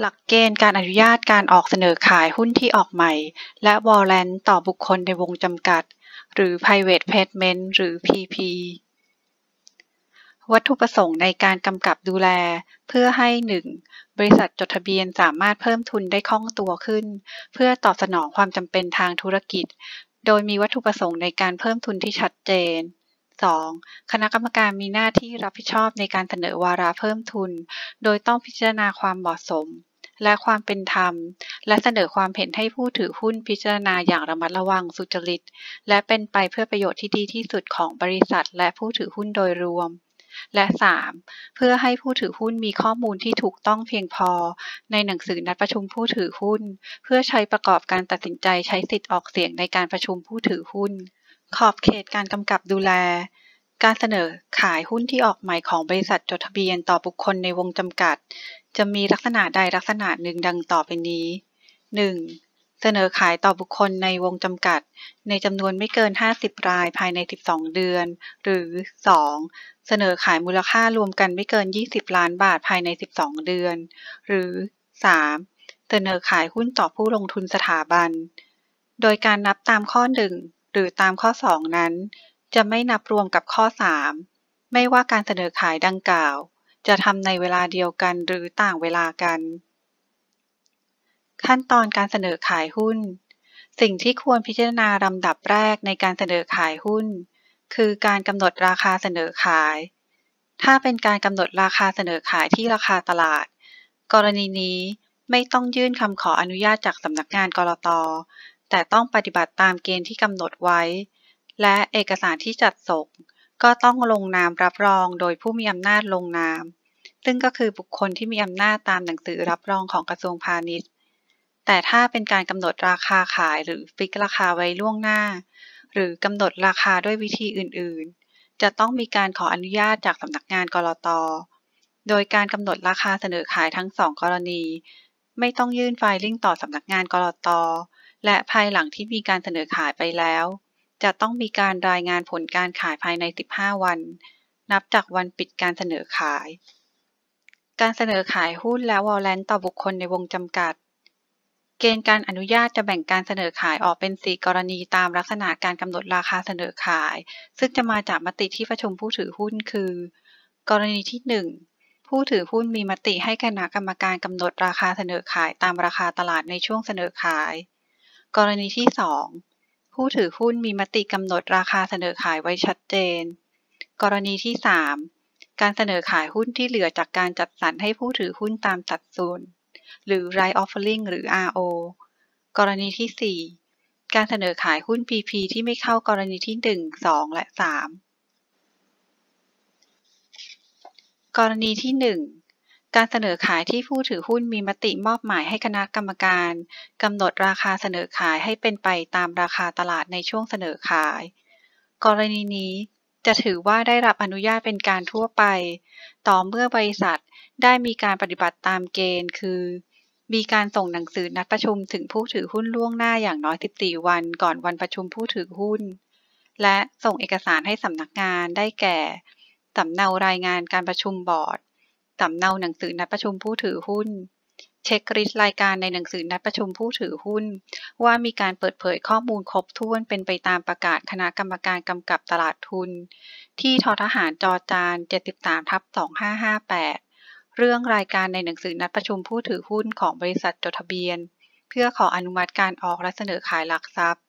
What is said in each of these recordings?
หลักเกณฑ์การอนุญาตการออกเสนอขายหุ้นที่ออกใหม่ และวอลเลนต่อบุคคลในวงจำกัด หรือ private placement หรือ PP วัตถุประสงค์ในการกำกับดูแลเพื่อให้ 1. บริษัทจดทะเบียน สามารถเพิ่มทุนได้คล่องตัวขึ้น เพื่อตอบสนองความจำเป็นทางธุรกิจ โดยมีวัตถุประสงค์ในการเพิ่มทุนที่ชัดเจน 2. คณะกรรมการมีหน้าที่รับผิดชอบในการเสนอวาระเพิ่มทุน โดยต้องพิจารณาความเหมาะสม และความเป็นธรรม และเสนอความเห็นให้ผู้ถือหุ้นพิจารณาอย่างระมัดระวังสุจริต และเป็นไปเพื่อประโยชน์ที่ดีที่สุดของบริษัทและผู้ถือหุ้นโดยรวม และ 3. เพื่อให้ผู้ถือหุ้นมีข้อมูลที่ถูกต้องเพียงพอ ในหนังสือนัดประชุมผู้ถือหุ้น เพื่อใช้ประกอบการตัดสินใจใช้สิทธิ์ออกเสียงในการประชุมผู้ถือหุ้นขอบเขตการกำกับดูแล การเสนอขายหุ้นที่ออกใหม่ของบริษัทจดทะเบียนต่อบุคคลในวงจำกัด จะมีลักษณะใดลักษณะหนึ่งดังต่อไปนี้ 1. เสนอขายต่อบุคคลในวงจำกัด ในจำนวนไม่เกิน 50 รายภายใน 12 เดือน หรือ 2. เสนอขายมูลค่ารวมกันไม่เกิน 20 ล้านบาทภายใน 12 เดือน หรือ 3. เสนอขายหุ้นต่อผู้ลงทุนสถาบัน โดยการนับตามข้อหนึ่งหรือตามข้อ 2 นั้นจะไม่นับรวมกับข้อ 3 ไม่ว่าการเสนอขายดังกล่าว จะทำในเวลาเดียวกันหรือต่างเวลากัน ขั้นตอนการเสนอขายหุ้น สิ่งที่ควรพิจารณาลำดับแรกในการเสนอขายหุ้น คือการกำหนดราคาเสนอขาย ถ้าเป็นการกำหนดราคาเสนอขายที่ราคาตลาด กรณีนี้ไม่ต้องยื่นคำขออนุญาตจากสำนักงานกรตแต่ต้องปฏิบัติตามเกณฑ์ที่กำหนดไว้ และเอกสารที่จัดส่งก็ต้องลง นามรับรอง โดยผู้มีอำนาจลง นาม ซึ่งก็คือบุคคลที่มีอำนาจตามหนังสือรับรองของกระทรวงพาณิชย์ แต่ถ้าเป็นการกำหนดราคาขายหรือฟิกราคาไว้ล่วงหน้า หรือกำหนดราคาด้วยวิธีอื่น ๆ จะต้องมีการขออนุญาตจากสำนักงานกรตโดยการกำหนดราคาเสนอขายทั้งสองกรณี ไม่ต้องยื่นไฟลิ่งต่อสำนักงานกรตและภายหลังที่มีการเสนอขายไปแล้ว จะต้องมีการรายงานผลการขายภายใน 15 วัน นับจากวันปิดการเสนอขาย การเสนอขายหุ้นและวอลเลนต่อบุคคลในวงจำกัด เกณฑ์การอนุญาตจะแบ่งการเสนอขายออกเป็น 4 กรณีตามลักษณะการกำหนดราคาเสนอขาย ซึ่งจะมาจากมติที่ประชุมผู้ถือหุ้น คือ กรณีที่ 1 ผู้ถือหุ้นมีมติให้คณะกรรมการกำหนดราคาเสนอขายตามราคาตลาดในช่วงเสนอขายกรณีที่ 2 ผู้ถือหุ้นมีมติกำหนดราคาเสนอขายไว้ชัดเจน กรณีที่ 3 การเสนอขายหุ้นที่เหลือจากการจัดสรรให้ผู้ถือหุ้นตามสัดส่วน หรือ right offering หรือ RO กรณีที่ 4 การเสนอขายหุ้น PP ที่ไม่เข้ากรณีที่ 1 2 และ 3 กรณีที่ 1การเสนอขายที่ผู้ถือหุ้นมีมติมอบหมายให้คณะกรรมการกำหนดราคาเสนอขายให้เป็นไปตามราคาตลาดในช่วงเสนอขาย กรณีนี้จะถือว่าได้รับอนุญาตเป็นการทั่วไป ต่อเมื่อบริษัทได้มีการปฏิบัติตามเกณฑ์ คือ มีการส่งหนังสือนัดประชุมถึงผู้ถือหุ้นล่วงหน้าอย่างน้อย14วันก่อนวันประชุมผู้ถือหุ้น และส่งเอกสารให้สำนักงานได้แก่สำเนารายงานการประชุมบอร์ดสำเนาหนังสือนัดประชุมผู้ถือหุ้น เช็คลิสต์รายการในหนังสือนัดประชุมผู้ถือหุ้น ว่ามีการเปิดเผยข้อมูลครบถ้วนเป็นไปตามประกาศคณะกรรมการกำกับตลาดทุน ที่ททหารจอจาน73ทับ2558 เรื่องรายการในหนังสือนัดประชุมผู้ถือหุ้นของบริษัทจดทะเบียน เพื่อขออนุมัติการออกและเสนอขายหลักทรัพย์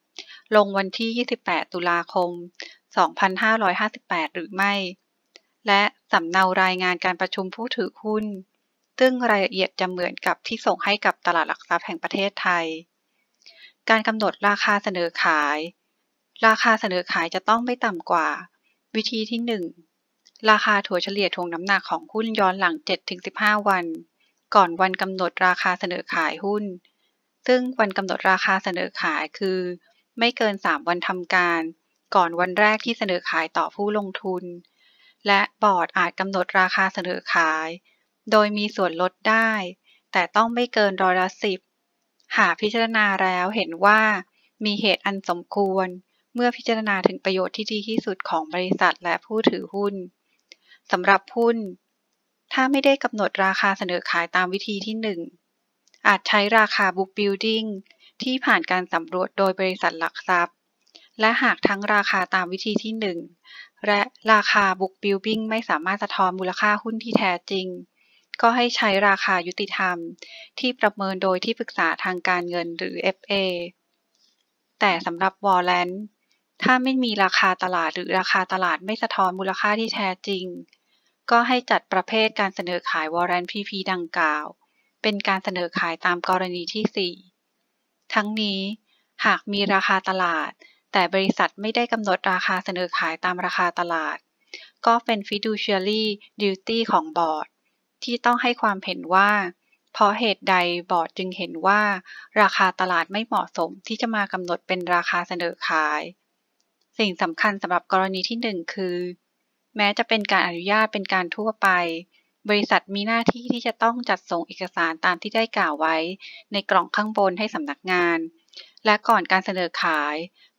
ลงวันที่ 28 ตุลาคม 2558 หรือไม่และ สำเนารายงานการประชุมผู้ถือหุ้น ซึ่งรายละเอียดจะเหมือนกับที่ส่งให้กับตลาดหลักทรัพย์แห่งประเทศไทย การกำหนดราคาเสนอขาย ราคาเสนอขายจะต้องไม่ต่ำกว่า วิธีที่ 1 ราคาถัวเฉลี่ยทวงน้ำหนักของหุ้นย้อนหลัง7-15วัน ก่อนวันกำหนดราคาเสนอขายหุ้น ซึ่งวันกำหนดราคาเสนอขายคือ ไม่เกิน 3 วันทำการ ก่อนวันแรกที่เสนอขายต่อผู้ลงทุนและบอร์ดอาจกำหนดราคาเสนอขาย โดยมีส่วนลดได้ แต่ต้องไม่เกินร้อยละสิบ หากพิจารณาแล้วเห็นว่า มีเหตุอันสมควร เมื่อพิจารณาถึงประโยชน์ที่ดีที่สุดของบริษัทและผู้ถือหุ้นสำหรับหุ้น ถ้าไม่ได้กำหนดราคาเสนอขายตามวิธีที่ 1 อาจใช้ราคา book building ที่ผ่านการสำรวจโดยบริษัทหลักทรัพย์และหากทั้งราคาตามวิธีที่1และราคาบุกบิลบิ้งไม่สามารถสะท้อนมูลค่าหุ้นที่แท้จริง ก็ให้ใช้ราคายุติธรรมที่ประเมินโดยที่ปรึกษาทางการเงินหรือ FA แต่สำหรับวอลเลนถ้าไม่มีราคาตลาดหรือราคาตลาดไม่สะท้อนมูลค่าที่แท้จริง ก็ให้จัดประเภทการเสนอขายวอลเลนพีพีดังกล่าว เป็นการเสนอขายตามกรณีที่ 4 ทั้งนี้หากมีราคาตลาดแต่บริษัทไม่ได้กำหนดราคาเสนอขายตามราคาตลาด ก็เป็น fiduciary duty ของบอร์ดที่ต้องให้ความเห็นว่าเพราะเหตุใดบอร์ดจึงเห็นว่า ราคาตลาดไม่เหมาะสมที่จะมากำหนดเป็นราคาเสนอขาย สิ่งสำคัญสำหรับกรณีที่ 1 คือ แม้จะเป็นการอนุญาตเป็นการทั่วไป บริษัทมีหน้าที่ที่จะต้องจัดส่งเอกสารตามที่ได้กล่าวไว้ ในกล่องข้างบนให้สำนักงานและก่อนการเสนอขาย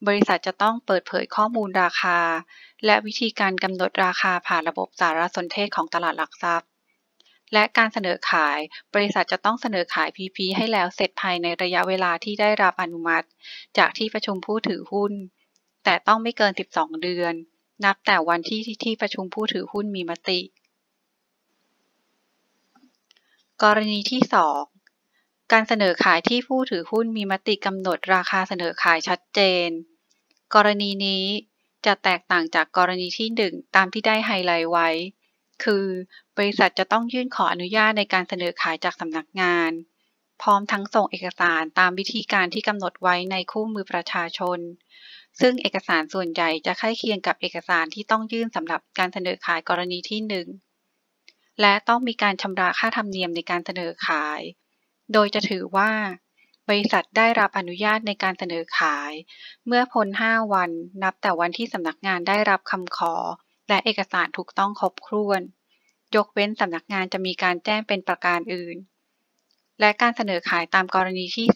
บริษัทจะต้องเปิดเผยข้อมูลราคา และวิธีการกำหนดราคาผ่านระบบสารสนเทศของตลาดหลักทรัพย์ และการเสนอขาย บริษัทจะต้องเสนอขาย PP ให้แล้วเสร็จภายในระยะเวลาที่ได้รับอนุมัติ จากที่ประชุมผู้ถือหุ้น แต่ต้องไม่เกิน 12 เดือน นับแต่วันที่ที่ประชุมผู้ถือหุ้นมีมติ กรณีที่ 2การเสนอขายที่ผู้ถือหุ้นมีมติกำหนดราคาเสนอขายชัดเจน กรณีนี้จะแตกต่างจากกรณีที่ 1 ตามที่ได้ไฮไลท์ไว้ คือ บริษัทจะต้องยื่นขออนุญาตในการเสนอขายจากสำนักงาน พร้อมทั้งส่งเอกสารตามวิธีการที่กำหนดไว้ในคู่มือประชาชน ซึ่งเอกสารส่วนใหญ่จะคล้าเคียงกับเอกสารที่ต้องยื่นสำหรับการเสนอขายกรณีที่ 1 และต้องมีการชำระค่าธรรมเนียมในการเสนอขายโดยจะถือว่า บริษัทได้รับอนุญาตในการเสนอขาย เมื่อพ้น 5 วันนับแต่วันที่สำนักงานได้รับคำขอ และเอกสารถูกต้องครบครวน ยกเว้นสำนักงานจะมีการแจ้งเป็นประการอื่น และการเสนอขายตามกรณีที่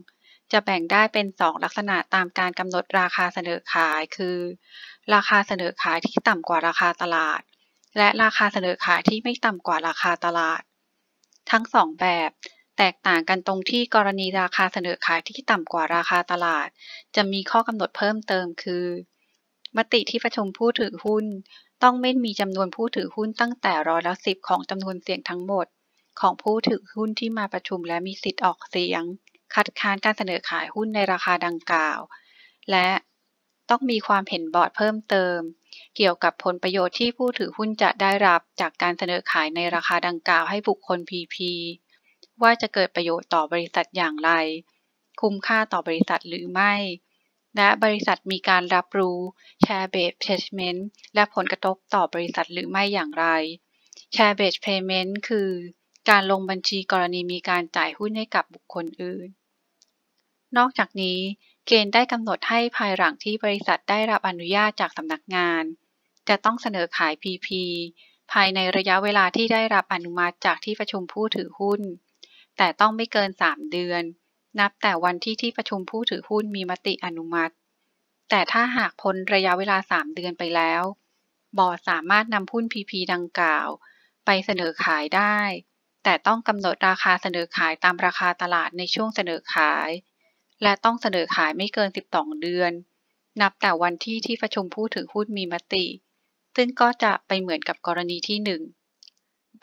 2จะแบ่งได้เป็น 2 ลักษณะตามการกำหนดราคาเสนอขายคือ ราคาเสนอขายที่ต่ำกว่าราคาตลาด และราคาเสนอขายที่ไม่ต่ำกว่าราคาตลาด ทั้งสองแบบแตกต่างกันตรงที่กรณีราคาเสนอขายที่ต่ำกว่าราคาตลาด จะมีข้อกำหนดเพิ่มเติมคือ มติที่ประชุมผู้ถือหุ้น ต้องไม่มีจำนวนผู้ถือหุ้นตั้งแต่ร้อยละสิบของจำนวนเสียงทั้งหมดของผู้ถือหุ้นที่มาประชุมและมีสิทธิ์ออกเสียง คัดค้านการเสนอขายหุ้นในราคาดังกล่าว และต้องมีความเห็นบอร์ดเพิ่มเติม เกี่ยวกับผลประโยชน์ที่ผู้ถือหุ้นจะได้รับจากการเสนอขายในราคาดังกล่าวให้บุคคล PP ว่าจะเกิดประโยชน์ต่อบริษัทอย่างไร คุ้มค่าต่อบริษัทหรือไม่ และบริษัทมีการรับรู้ Share Based Payment และผลกระทบต่อบริษัทหรือไม่อย่างไร Share Based Payment คือ การลงบัญชีกรณีมีการจ่ายหุ้นให้กับบุคคลอื่น นอกจากนี้ เกณฑ์ได้กำหนดให้ภายหลังที่บริษัทได้รับอนุญาตจากสำนักงาน จะต้องเสนอขาย PP ภายในระยะเวลาที่ได้รับอนุมัติจากที่ประชุมผู้ถือหุ้นแต่ต้องไม่เกิน 3 เดือน นับแต่วันที่ที่ประชุมผู้ถือหุ้นมีมติอนุมัติแต่ถ้าหากพ้นระยะเวลา 3 เดือนไปแล้วบอร์ดสามารถนำหุ้น PP ดังกล่าว ไปเสนอขายได้ แต่ต้องกำหนดราคาเสนอขายตามราคาตลาดในช่วงเสนอขาย และต้องเสนอขายไม่เกิน 12 เดือน นับแต่วันที่ที่ประชุมผู้ถือหุ้นมีมติ ซึ่งก็จะไปเหมือนกับกรณีที่ 1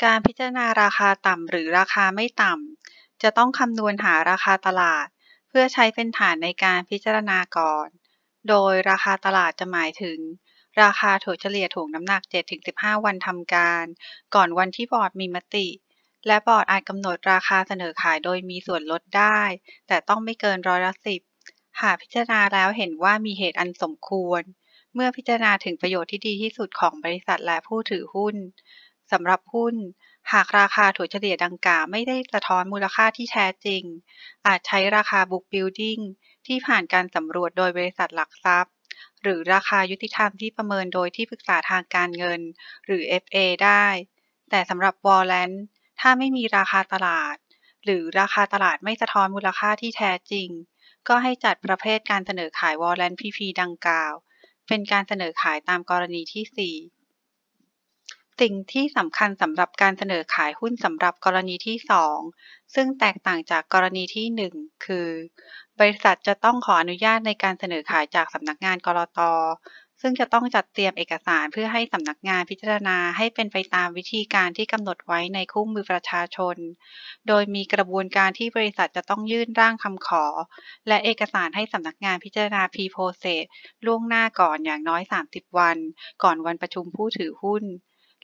การพิจารณาราคาต่ำหรือราคาไม่ต่ำจะต้อง คำนวณหาราคาตลาด เพื่อใช้เป็นฐานในการพิจารณาก่อน โดยราคาตลาดจะหมายถึง ราคาถั่วเฉลี่ยถุงน้ำหนัก7-15วัน ทำการ ก่อนวันที่บอร์ดมีมติ และบอร์ดอาจ กำหนดราคาเสนอขายโดยมีส่วนลดได้ แต่ต้องไม่เกินร้อยละสิบหากพิจารณาแล้วเห็นว่ามีเหตุอันสมควร เมื่อพิจารณาถึงประโยชน์ที่ดีที่สุดของบริษัทและผู้ถือหุ้นสำหรับหุ้นหากราคาถัวเฉลี่ยดังกล่าวไม่ได้สะท้อนมูลค่าที่แท้จริง อาจใช้ราคา book building ที่ผ่านการสำรวจโดยบริษัทหลักทรัพย์ หรือราคายุติธรรมที่ประเมินโดยที่ปรึกษาทางการเงิน หรือ FA ได้ แต่สำหรับ w a ล l a n ถ้าไม่มีราคาตลาด หรือราคาตลาดไม่สะท้อนมูลค่าที่แท้จริง ก็ให้จัดประเภทการเสนอขายวอลเลนพีพีดังกล่าว เป็นการเสนอขายตามกรณีที่4สิ่งที่สำคัญสำหรับการเสนอขายหุ้นสำหรับกรณีที่ 2 ซึ่งแตกต่างจากกรณีที่ 1 คือ บริษัทจะต้องขออนุญาตในการเสนอขายจากสำนักงานกรตซึ่งจะต้องจัดเตรียมเอกสารเพื่อให้สำนักงานพิจารณาให้เป็นไปตามวิธีการที่กำหนดไว้ในคู่มือประชาชน โดยมีกระบวนการที่บริษัทจะต้องยื่นร่างคำขอ และเอกสารให้สำนักงานพิจารณา P-Process ล่วงหน้าก่อนอย่างน้อย 30 วัน ก่อนวันประชุมผู้ถือหุ้น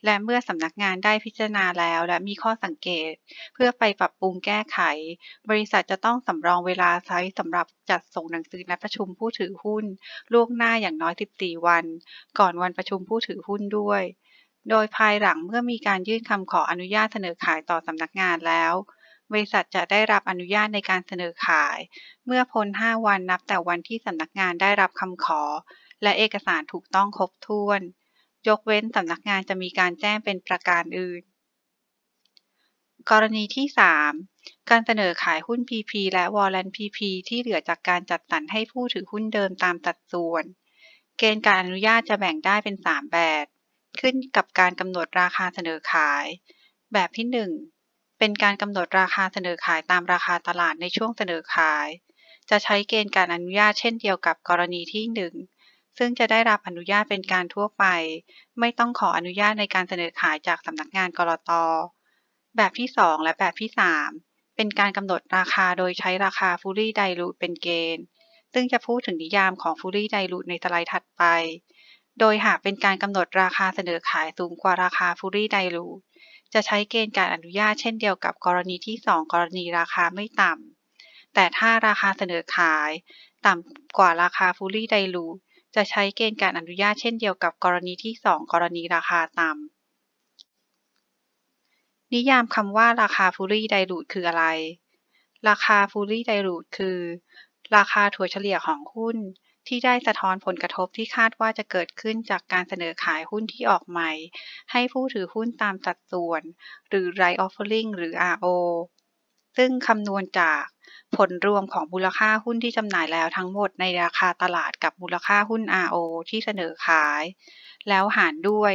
และเมื่อสำนักงานได้พิจารณาแล้วและมีข้อสังเกต เพื่อไปปรับปรุงแก้ไข บริษัทจะต้องสำรองเวลาใช้สำหรับจัดส่งหนังสือนัดประชุมผู้ถือหุ้นล่วงหน้าอย่างน้อย 14 วัน ก่อนวันประชุมผู้ถือหุ้นด้วย โดยภายหลังเมื่อมีการยื่นคำขออนุญาตเสนอขายต่อสำนักงานแล้วบริษัทจะได้รับอนุญาตในการเสนอขาย เมื่อพ้น 5 วันนับแต่วันที่สำนักงานได้รับคำขอ และเอกสารถูกต้องครบถ้วนยกเว้นสำนักงานจะมีการแจ้งเป็นประการอื่น กรณีที่ 3การเสนอขายหุ้น PP และวอลเลน PP ที่เหลือจากการจัดสรรให้ผู้ถือหุ้นเดิมตามสัดส่วน เกณฑ์การอนุญาตจะแบ่งได้เป็น 3 แบบ ขึ้นกับการกำหนดราคาเสนอขาย แบบที่ 1 เป็นการกำหนดราคาเสนอขายตามราคาตลาดในช่วงเสนอขาย จะใช้เกณฑ์การอนุญาตเช่นเดียวกับกรณีที่ 1ซึ่งจะได้รับอนุญาตเป็นการทั่วไป ไม่ต้องขออนุญาตในการเสนอขายจากสำนักงานกรอตแบบที่ 2 และแบบที่ 3 เป็นการกำหนดราคาโดยใช้ราคาฟูรี่ไดรูเป็นเกณฑ์ ซึ่งจะพูดถึงนิยามของฟูรี่ไดรูในสไลด์ถัดไป โดยหากเป็นการกำหนดราคาเสนอขายสูงกว่าราคาฟูรี่ไดรูจะใช้เกณฑ์การอนุญาตเช่นเดียวกับกรณีที่ 2 กรณีราคาไม่ต่ำ แต่ถ้าราคาเสนอขาย ต่ำกว่าราคาฟูรี่ไดรูจะใช้เกณฑ์การอนุญาตเช่นเดียวกับกรณีที่ 2 กรณีราคาต่ำนิยามคำว่าราคาฟูรี่ไดรูดคืออะไร ราคาฟูรี่ไดรูดคือ ราคาถัวเฉลี่ยของหุ้นที่ได้สะท้อนผลกระทบที่คาดว่าจะเกิดขึ้นจากการเสนอขายหุ้นที่ออกใหม่ ให้ผู้ถือหุ้นตามสัดส่วน หรือ right offering หรือ RO ซึ่งคำนวณจากผลรวมของมูลค่าหุ้นที่จำหน่ายแล้วทั้งหมด ในราคาตลาดกับมูลค่าหุ้น RO ที่เสนอขาย แล้วหารด้วย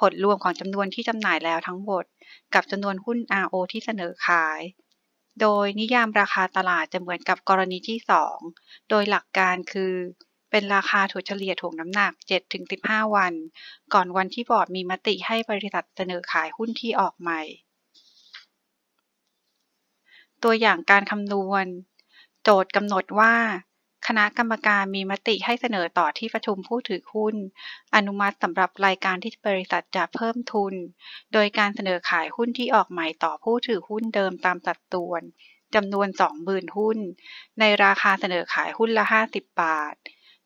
ผลรวมของจำนวนที่จำหน่ายแล้วทั้งหมด กับจำนวนหุ้น RO ที่เสนอขาย โดยนิยามราคาตลาดจะเหมือนกับกรณีที่ 2 โดยหลักการคือ เป็นราคาถัวเฉลี่ยถ่วงน้ำหนัก7-15 วัน ก่อนวันที่บอร์ดมีมติให้บริษัทเสนอขายหุ้นที่ออกใหม่ตัวอย่างการคำนวณ โจทย์กำหนดว่า คณะกรรมการมีมติให้เสนอต่อที่ประชุมผู้ถือหุ้น อนุมัติสำหรับรายการที่บริษัทจะเพิ่มทุน โดยการเสนอขายหุ้นที่ออกใหม่ต่อผู้ถือหุ้นเดิมตามสัดส่วน จำนวน 20,000 หุ้น ในราคาเสนอขายหุ้นละ50 บาท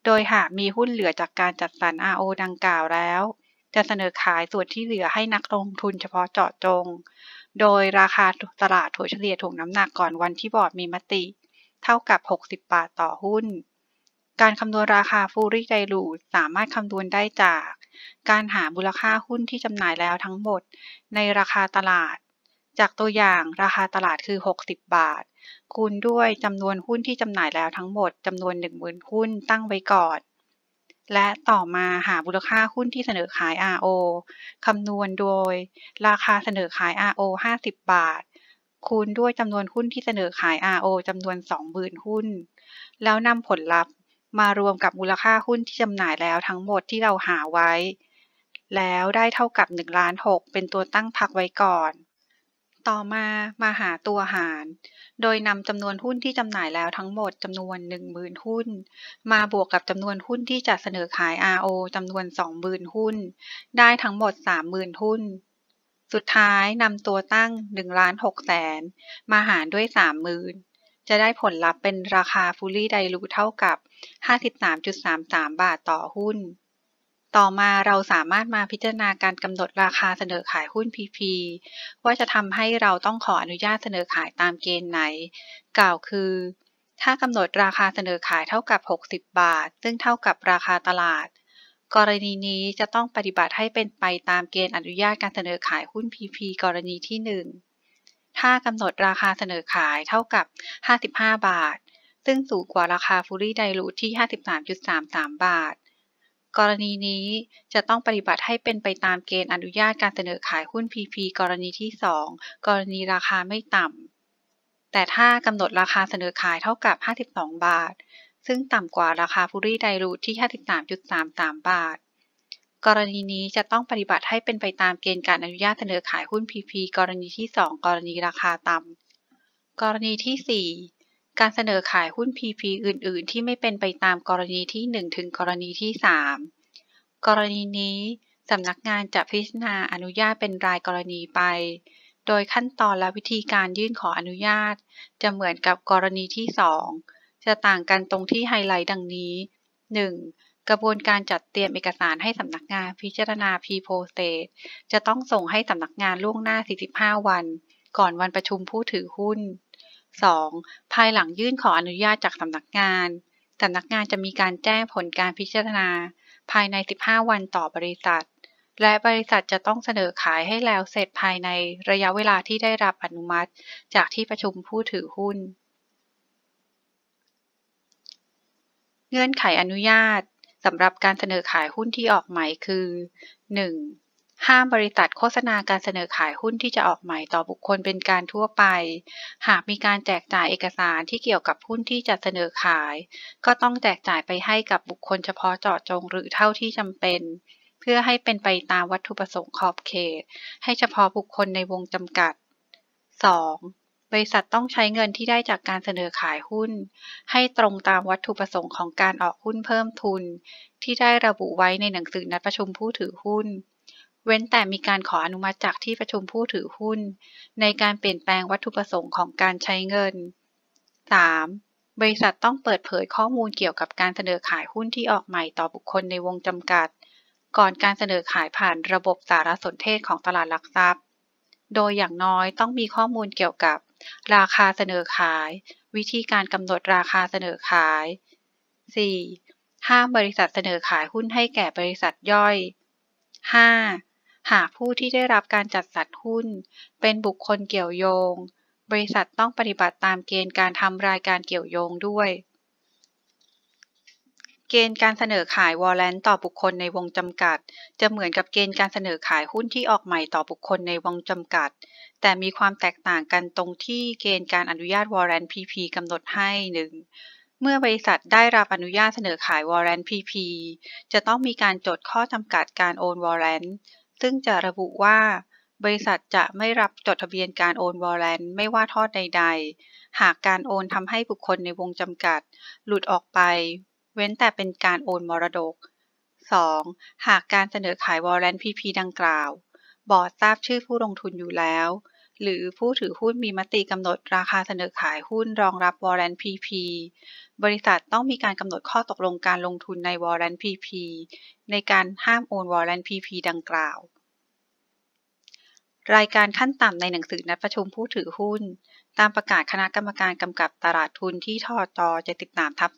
โดยหากมีหุ้นเหลือจากการจัดสรร RO ดังกล่าวแล้วจะเสนอขายส่วนที่เหลือให้นักลงทุนเฉพาะเจาะจง โดยราคา ตลาดถัวเฉลี่ยถุงน้ำหนักก่อนวันที่บอร์ดมีมติ เท่ากับ 60 บาทต่อหุ้น การคำนวณราคาฟูรีไดรูดสามารถคำนวณได้จาก การหามูลค่า หุ้นที่ จำหน่ายแล้วทั้งหมด ในราคาตลาด จากตัวอย่างราคาตลาดคือ 60 บาท คูณด้วยจำนวนหุ้นที่จำหน่ายแล้วทั้งหมดจำนวน10,000หุ้นตั้งไว้ก่อนและต่อมาหามูลค่าหุ้นที่เสนอขาย RO คำนวณโดย ราคาเสนอขาย RO 50 บาทคูณด้วยจำนวนหุ้นที่เสนอขาย RO จำนวน 20,000หุ้น แล้วนำผลลัพธ์ มารวมกับมูลค่าหุ้นที่จำหน่ายแล้วทั้งหมดที่เราหาไว้ แล้วได้เท่ากับ1ล้าน6เป็นตัวตั้งพักไว้ก่อนต่อมามาหาตัวหาร โดยนำจำนวนหุ้นที่จำหน่ายแล้วทั้งหมดจำนวน10,000หุ้น มาบวกกับจำนวนหุ้นที่จะเสนอขาย RO จำนวน 20,000 หุ้น ได้ทั้งหมด 30,000 หุ้น สุดท้ายนำตัวตั้ง1ล้าน0แสนมาหารด้วย 30,000จะได้ผลลัพธ์เป็นราคาฟูลี่ไดรูเท่ากับ 53.33 บาทต่อหุ้นต่อมาเราสามารถมาพิจารณาการกำหนดราคาเสนอขายหุ้น PP ว่าจะทำให้เราต้องขออนุญาตเสนอขายตามเกณฑ์ไหน กล่าวคือ ถ้ากำหนดราคาเสนอขายเท่ากับ 60 บาท ซึ่งเท่ากับราคาตลาด กรณีนี้จะต้องปฏิบัติให้เป็นไปตามเกณฑ์อนุญาตการเสนอขายหุ้น PP กรณีที่ 1 ถ้ากำหนดราคาเสนอขายเท่ากับ 55 บาท ซึ่งสูงกว่าราคาฟูรี่ไดรูทที่ 53.33 บาทกรณีนี้จะต้องปฏิบัติให้เป็นไปตามเกณฑ์อนุญาตการเสนอขายหุ้น PP กรณีที่ 2 กรณีราคาไม่ต่ำ แต่ถ้ากำหนดราคาเสนอขายเท่ากับ 52 บาท ซึ่งต่ำกว่าราคาฟูรี่ไดรูที่ 53.33 บาท กรณีนี้จะต้องปฏิบัติให้เป็นไปตามเกณฑ์การอนุญาตเสนอขายหุ้น PP กรณีที่ 2 กรณีราคาต่ำ กรณีที่ 4การเสนอขายหุ้น PP อื่น ๆ ที่ไม่เป็นไปตามกรณีที่ 1 ถึงกรณีที่ 3 กรณีนี้สำนักงานจะพิจารณาอนุญาตเป็นรายกรณีไป โดยขั้นตอนและวิธีการยื่นขออนุญาต จะเหมือนกับกรณีที่ 2 จะต่างกันตรงที่ไฮไลท์ดังนี้ 1. กระบวนการจัดเตรียมเอกสารให้สำนักงานพิจารณา P-Process จะต้องส่งให้สำนักงานล่วงหน้า 45 วัน ก่อนวันประชุมผู้ถือหุ้น 2. ภายหลังยื่นขออนุญาตจากสำนักงาน สำนักงานจะมีการแจ้งผลการพิจารณาภายใน 15 วันต่อบริษัท และบริษัทจะต้องเสนอขายให้แล้วเสร็จภายในระยะเวลาที่ได้รับอนุมัติจากที่ประชุมผู้ถือหุ้น เงื่อนไขอนุญาตสำหรับการเสนอขายหุ้นที่ออกใหม่คือ 1. ห้ามบริษัทโฆษณาการเสนอขายหุ้นที่จะออกใหม่ต่อบุคคลเป็นการทั่วไป หากมีการแจกจ่ายเอกสารที่เกี่ยวกับหุ้นที่จะเสนอขาย ก็ต้องแจกจ่ายไปให้กับบุคคลเฉพาะเจาะจงหรือเท่าที่จำเป็น เพื่อให้เป็นไปตามวัตถุประสงค์ขอบเขต ให้เฉพาะบุคคลในวงจำกัด 2. บริษัทต้องใช้เงินที่ได้จากการเสนอขายหุ้นให้ตรงตามวัตถุประสงค์ของการออกหุ้นเพิ่มทุนที่ได้ระบุไว้ในหนังสือนัดประชุมผู้ถือหุ้นเว้นแต่มีการขออนุมัติจากที่ประชุมผู้ถือหุ้น ในการเปลี่ยนแปลงวัตถุประสงค์ของการใช้เงิน 3. บริษัทต้องเปิดเผยข้อมูลเกี่ยวกับการเสนอขายหุ้นที่ออกใหม่ต่อบุคคลในวงจำกัด ก่อนการเสนอขายผ่านระบบสารสนเทศของตลาดหลักทรัพย์ โดยอย่างน้อยต้องมีข้อมูลเกี่ยวกับ ราคาเสนอขาย วิธีการกำหนดราคาเสนอขาย 4. ห้ามบริษัทเสนอขายหุ้นให้แก่บริษัทย่อย 5. หากผู้ที่ได้รับการจัดสรรหุ้น เป็นบุคคลเกี่ยวโยง บริษัทต้องปฏิบัติตามเกณฑ์การทำรายการเกี่ยวโยงด้วย เกณฑ์การเสนอขายวอลเลนต่อบุคคลในวงจำกัด จะเหมือนกับเกณฑ์การเสนอขายหุ้นที่ออกใหม่ต่อบุคคลในวงจำกัด แต่มีความแตกต่างกันตรงที่เกณฑ์การอนุญาตวอลเลน PP กำหนดให้หนึ่ง เมื่อบริษัทได้รับอนุญาตเสนอขายวอล์เรนต์ PP จะต้องมีการจดข้อจำกัดการโอนวอล์เรนต์ซึ่งจะระบุว่า บริษัทจะไม่รับจดทะเบียนการโอนวอลเลนไม่ว่าทอดใดๆ หากการโอนทำให้บุคคลในวงจำกัด หลุดออกไป เว้นแต่เป็นการโอนมรดก 2. หากการเสนอขายวอลเลนพีพีดังกล่าว บอร์ดทราบชื่อผู้ลงทุนอยู่แล้วหรือผู้ถือหุ้นมีมติกำหนดราคาเสนอขายหุ้นรองรับวอร์เรนพีพีบริษัทต้องมีการกำหนดข้อตกลงการลงทุนในวอร์เรนพีพีในการห้ามโอนวอร์เรนพีพีดังกล่าว รายการขั้นต่ำในหนังสือนัดประชุมผู้ถือหุ้น ตามประกาศคณะกรรมการกำกับตลาดทุนที่ทอติดตามทับ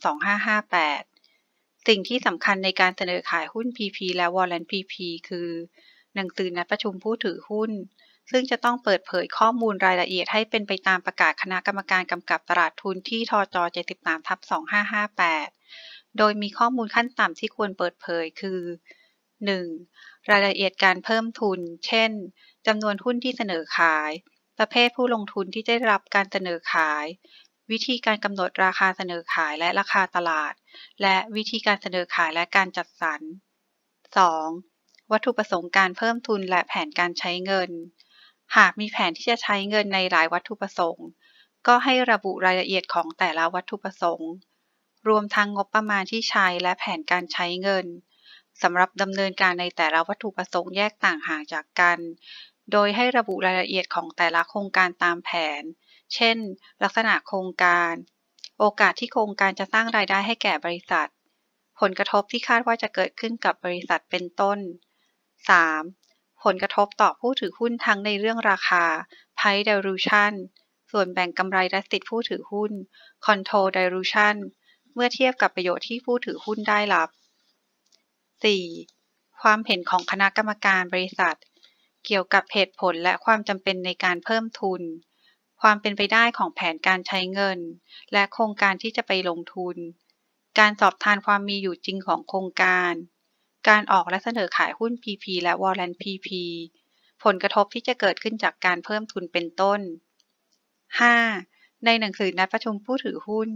2558 สิ่งที่สำคัญในการเสนอขายหุ้น PP และวอร์เรน PP คือ หนังสือนัดประชุมผู้ถือหุ้นซึ่งจะต้องเปิดเผยข้อมูลรายละเอียดให้เป็นไปตามประกาศคณะกรรมการกำกับตลาดทุนที่ทจ73ทับ2558โดยมีข้อมูลขั้นต่ำที่ควรเปิดเผยคือ 1. รายละเอียดการเพิ่มทุน เช่น จำนวนหุ้นที่เสนอขาย ประเภทผู้ลงทุนที่ได้รับการเสนอขาย วิธีการกำหนดราคาเสนอขายและราคาตลาด และวิธีการเสนอขายและการจัดสรร 2. วัตถุประสงค์การเพิ่มทุนและแผนการใช้เงินหากมีแผนที่จะใช้เงินในหลายวัตถุประสงค์ ก็ให้ระบุรายละเอียดของแต่ละวัตถุประสงค์ รวมทั้งงบประมาณที่ใช้และแผนการใช้เงินสำหรับดำเนินการในแต่ละวัตถุประสงค์แยกต่างหากจากกัน โดยให้ระบุรายละเอียดของแต่ละโครงการตามแผน เช่น ลักษณะโครงการ โอกาสที่โครงการจะสร้างรายได้ให้แก่บริษัท ผลกระทบที่คาดว่าจะเกิดขึ้นกับบริษัทเป็นต้น 3. ผลกระทบต่อผู้ถือหุ้นทั้งในเรื่องราคา price dilution ส่วนแบ่งกำไรและสิทธิผู้ถือหุ้น control dilution เมื่อเทียบกับประโยชน์ที่ผู้ถือหุ้นได้รับ 4. ความเห็นของคณะกรรมการบริษัท เกี่ยวกับเหตุผลและความจำเป็นในการเพิ่มทุน ความเป็นไปได้ของแผนการใช้เงิน และโครงการที่จะไปลงทุน การสอบทานความมีอยู่จริงของโครงการการออกและเสนอขายหุ้น PP และ Warrant PP ผลกระทบที่จะเกิดขึ้นจากการเพิ่มทุนเป็นต้น 5. ในหนังสือนัดประชุมผู้ถือหุ้น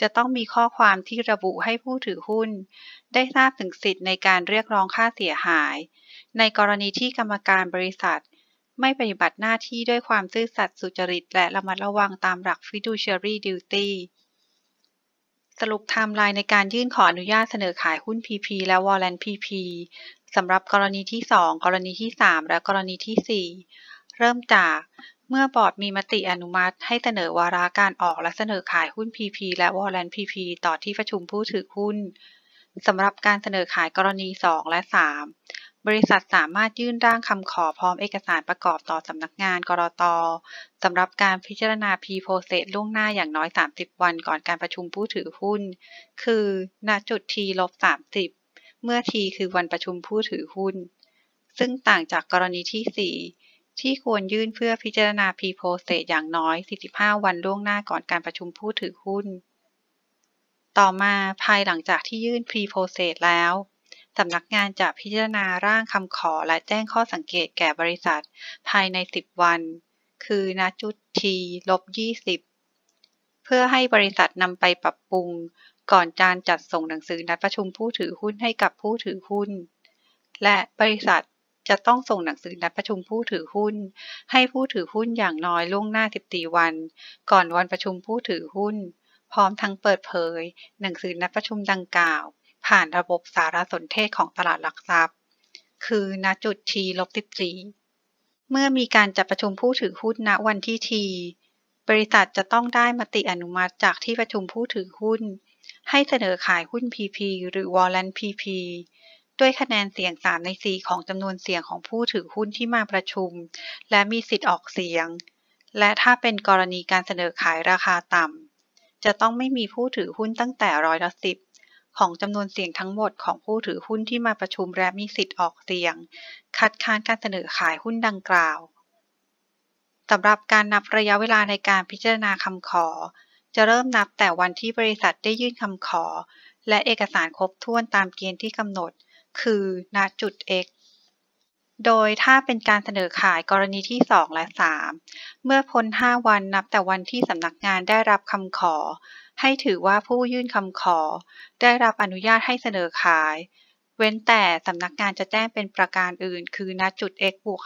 จะต้องมีข้อความที่ระบุให้ผู้ถือหุ้น ได้ทราบถึงสิทธิ์ในการเรียกร้องค่าเสียหายในกรณีที่กรรมการบริษัท ไม่ปฏิบัติหน้าที่ด้วยความซื่อสัตย์สุจริตและระมัดระวังตามหลัก fiduciary duty สรุปไทม์ไลน์ในการยื่นขออนุญาตเสนอขายหุ้น PP และ Warrant PP สำหรับกรณีที่ 2 กรณีที่ 3 และกรณีที่ 4เริ่มจากเมื่อบอร์ดมีมติอนุมัติให้เสนอวาระการออกและเสนอขายหุ้น PP และ Warrant PP ต่อที่ประชุมผู้ถือหุ้นสำหรับการเสนอขายกรณี 2 และ 3บริษัทสามารถยื่นร่างคำขอพร้อมเอกสารประกอบต่อสำนักงานกรตสำหรับการพิจารณา P-Process ล่วงหน้าอย่างน้อย 30 วันก่อนการประชุมผู้ถือหุ้น คือ ณจุด T ลบ 30 เมื่อ T คือวันประชุมผู้ถือหุ้น ซึ่งต่างจากกรณีที่ 4 ที่ควรยื่นเพื่อพิจารณา P-Process อย่างน้อย45วันล่วงหน้าก่อนการประชุมผู้ถือหุ้น ต่อมาภายหลังจากที่ยื่น P-Process แล้วสำนักงานจะพิจารณาร่างคำขอและแจ้งข้อสังเกตแก่บริษัทภายใน 10 วัน คือณจุดที ลบ20เพื่อให้บริษัทนำไปปรับปรุง ก่อนการจัดส่งหนังสือนัดประชุมผู้ถือหุ้นให้กับผู้ถือหุ้น และบริษัทจะต้องส่งหนังสือนัดประชุมผู้ถือหุ้น ให้ผู้ถือหุ้นอย่างน้อยล่วงหน้า14วัน ก่อนวันประชุมผู้ถือหุ้น พร้อมทั้งเปิดเผย หนังสือนัดประชุมดังกล่าวผ่านระบบสารสนเทศของตลาดหลักทรัพย์ คือ ณ จุด t ลบ14เมื่อมีการจัดประชุมผู้ถือหุ้นณวันที่ t บริษัทจะต้องได้มติอนุมัติจากที่ประชุมผู้ถือหุ้น ให้เสนอขายหุ้น PP หรือ Warrant PP ด้วยคะแนนเสียง3ใน4ของจำนวนเสียงของผู้ถือหุ้นที่มาประชุม และมีสิทธิ์ออกเสียง และถ้าเป็นกรณีการเสนอขายราคาต่ำ จะต้องไม่มีผู้ถือหุ้นตั้งแต่ร้อยละสิบของจำนวนเสียงทั้งหมดของผู้ถือหุ้นที่มาประชุมและมีสิทธิ์ออกเสียง คัดค้านการเสนอขายหุ้นดังกล่าว สำหรับการนับระยะเวลาในการพิจารณาคำขอ จะเริ่มนับแต่วันที่บริษัทได้ยื่นคำขอ และเอกสารครบถ้วนตามเกณฑ์ที่กำหนด คือ ณจุด x โดยถ้าเป็นการเสนอขายกรณีที่ 2 และ 3 เมื่อพ้น5 วันนับแต่วันที่สำนักงานได้รับคำขอให้ถือว่าผู้ยื่นคำขอได้รับอนุญาตให้เสนอขาย เว้นแต่สำนักงานจะแจ้งเป็นประการอื่น คือณจุด x บวก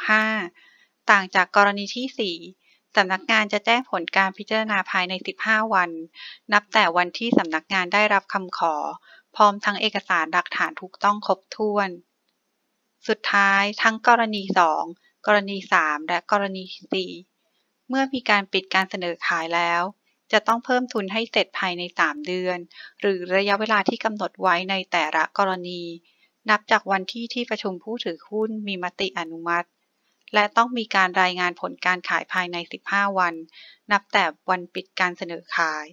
5 ต่างจากกรณีที่ 4 สำนักงานจะแจ้งผลการพิจารณาภายใน 15 วัน นับแต่วันที่สำนักงานได้รับคำขอ พร้อมทั้งเอกสารหลักฐานถูกต้องครบถ้วน สุดท้ายทั้งกรณี 2 กรณี 3 และกรณี 4 เมื่อมีการปิดการเสนอขายแล้วจะต้องเพิ่มทุนให้เสร็จภายใน 3 เดือน หรือระยะเวลาที่กำหนดไว้ในแต่ละกรณี นับจากวันที่ที่ประชุมผู้ถือหุ้นมีมติอนุมัติ และต้องมีการรายงานผลการขายภายใน 15 วันนับแต่วันปิดการเสนอขาย